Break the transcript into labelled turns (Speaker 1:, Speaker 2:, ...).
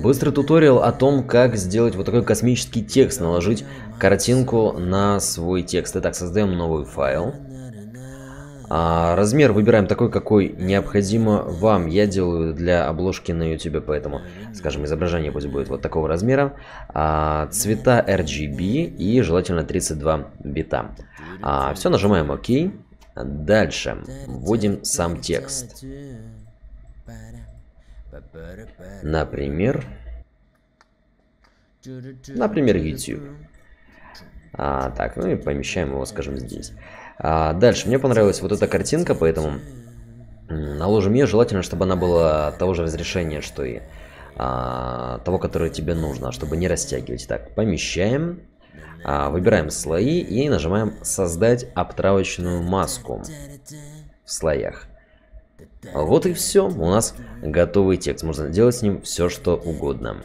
Speaker 1: Быстрый туториал о том, как сделать вот такой космический текст, наложить картинку на свой текст. Итак, создаем новый файл. А размер выбираем такой, какой необходимо вам. Я делаю для обложки на YouTube, поэтому, скажем, изображение пусть будет вот такого размера. А, цвета RGB и желательно 32 бита. А, все, нажимаем ОК. OK. Дальше. Вводим сам текст. Например... Например, YouTube. А, так, ну и помещаем его, скажем, здесь. А, дальше, мне понравилась вот эта картинка, поэтому наложим ее. Желательно, чтобы она была того же разрешения, что и а, того, которое тебе нужно, чтобы не растягивать. Так, помещаем. А, выбираем слои и нажимаем «Создать обтравочную маску» в слоях. Вот и все, у нас готовый текст, можно делать с ним все что угодно.